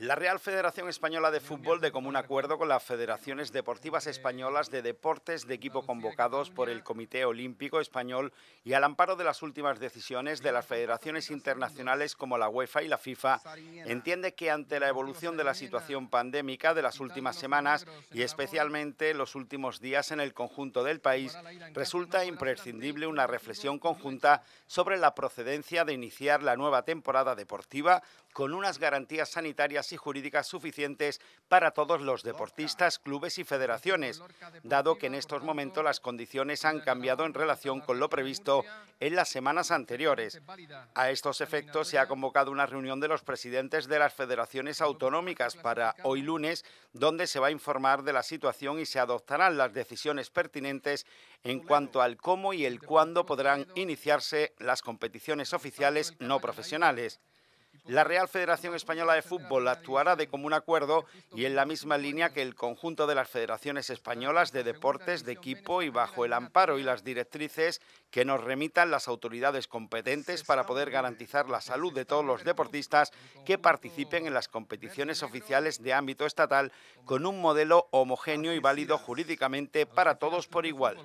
La Real Federación Española de Fútbol, de común acuerdo con las federaciones deportivas españolas de deportes de equipo convocados por el Comité Olímpico Español y al amparo de las últimas decisiones de las federaciones internacionales como la UEFA y la FIFA, entiende que ante la evolución de la situación pandémica de las últimas semanas y especialmente los últimos días en el conjunto del país, resulta imprescindible una reflexión conjunta sobre la procedencia de iniciar la nueva temporada deportiva con unas garantías sanitarias y jurídicas suficientes para todos los deportistas, clubes y federaciones, dado que en estos momentos las condiciones han cambiado en relación con lo previsto en las semanas anteriores. A estos efectos se ha convocado una reunión de los presidentes de las federaciones autonómicas para hoy lunes, donde se va a informar de la situación y se adoptarán las decisiones pertinentes en cuanto al cómo y el cuándo podrán iniciarse las competiciones oficiales no profesionales. La Real Federación Española de Fútbol actuará de común acuerdo y en la misma línea que el conjunto de las federaciones españolas de deportes de equipo y bajo el amparo y las directrices que nos remitan las autoridades competentes para poder garantizar la salud de todos los deportistas que participen en las competiciones oficiales de ámbito estatal con un modelo homogéneo y válido jurídicamente para todos por igual.